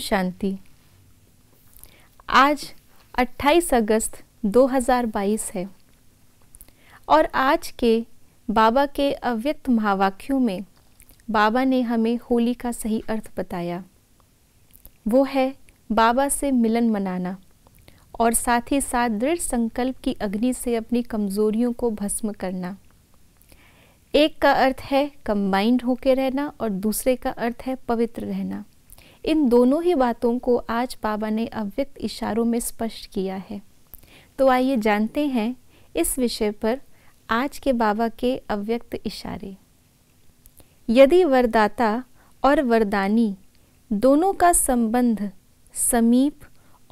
शांति आज 28 अगस्त 2022 है और आज के बाबा के अव्यक्त महावाक्यों में बाबा ने हमें होली का सही अर्थ बताया वो है बाबा से मिलन मनाना और साथ ही साथ दृढ़ संकल्प की अग्नि से अपनी कमजोरियों को भस्म करना एक का अर्थ है कंबाइंड होकर रहना और दूसरे का अर्थ है पवित्र रहना इन दोनों ही बातों को आज बाबा ने अव्यक्त इशारों में स्पष्ट किया है तो आइए जानते हैं इस विषय पर आज के बाबा के अव्यक्त इशारे यदि वरदाता और वरदानी दोनों का संबंध समीप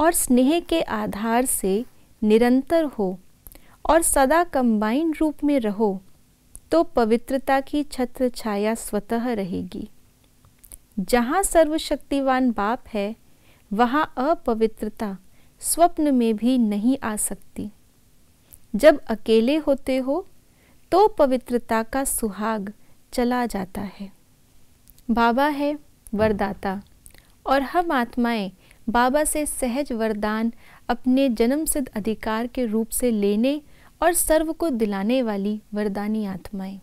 और स्नेह के आधार से निरंतर हो और सदा कंबाइंड रूप में रहो तो पवित्रता की छत्र छाया स्वतः रहेगी जहाँ सर्वशक्तिवान बाप है वहाँ अपवित्रता स्वप्न में भी नहीं आ सकती जब अकेले होते हो तो पवित्रता का सुहाग चला जाता है बाबा है वरदाता और हम आत्माएं बाबा से सहज वरदान अपने जन्म सिद्ध अधिकार के रूप से लेने और सर्व को दिलाने वाली वरदानी आत्माएं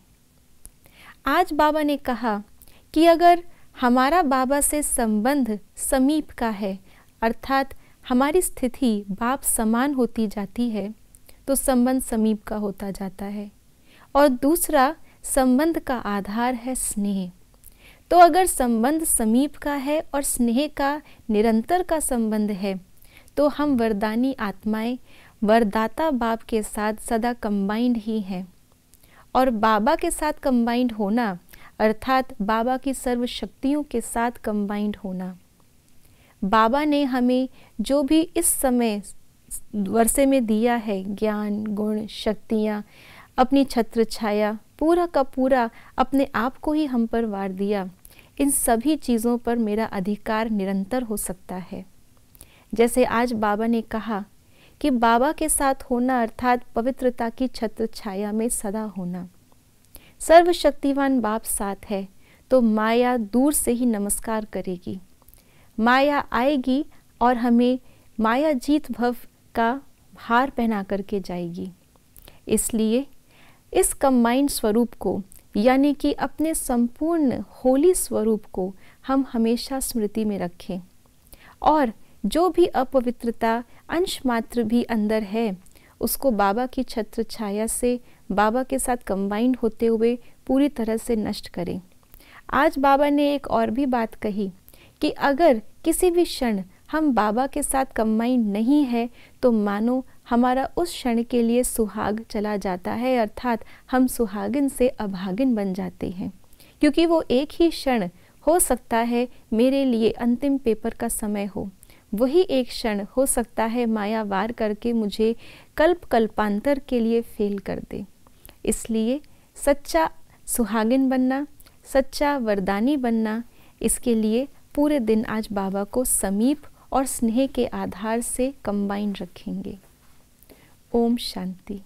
आज बाबा ने कहा कि अगर हमारा बाबा से संबंध समीप का है अर्थात हमारी स्थिति बाप समान होती जाती है तो संबंध समीप का होता जाता है और दूसरा संबंध का आधार है स्नेह तो अगर संबंध समीप का है और स्नेह का निरंतर का संबंध है तो हम वरदानी आत्माएं वरदाता बाप के साथ सदा कंबाइंड ही हैं और बाबा के साथ कंबाइंड होना अर्थात बाबा की सर्वशक्तियों के साथ कंबाइंड होना बाबा ने हमें जो भी इस समय वर्षे में दिया है ज्ञान गुण शक्तियाँ अपनी छत्र छाया पूरा का पूरा अपने आप को ही हम पर वार दिया इन सभी चीज़ों पर मेरा अधिकार निरंतर हो सकता है जैसे आज बाबा ने कहा कि बाबा के साथ होना अर्थात पवित्रता की छत्र छाया में सदा होना सर्वशक्तिवान बाप साथ है तो माया दूर से ही नमस्कार करेगी माया आएगी और हमें माया जीत भव का हार पहना करके जाएगी इसलिए इस कम्बाइंड स्वरूप को यानी कि अपने संपूर्ण होली स्वरूप को हम हमेशा स्मृति में रखें और जो भी अपवित्रता अंश मात्र भी अंदर है उसको बाबा की छत्र छाया से बाबा के साथ कंबाइन होते हुए पूरी तरह से नष्ट करें आज बाबा ने एक और भी बात कही कि अगर किसी भी क्षण हम बाबा के साथ कंबाइन नहीं है तो मानो हमारा उस क्षण के लिए सुहाग चला जाता है अर्थात हम सुहागिन से अभागिन बन जाते हैं क्योंकि वो एक ही क्षण हो सकता है मेरे लिए अंतिम पेपर का समय हो वही एक क्षण हो सकता है माया वार करके मुझे कल्प कल्पांतर के लिए फेल कर दे इसलिए सच्चा सुहागिन बनना सच्चा वरदानी बनना इसके लिए पूरे दिन आज बाबा को समीप और स्नेह के आधार से कंबाइन रखेंगे ओम शांति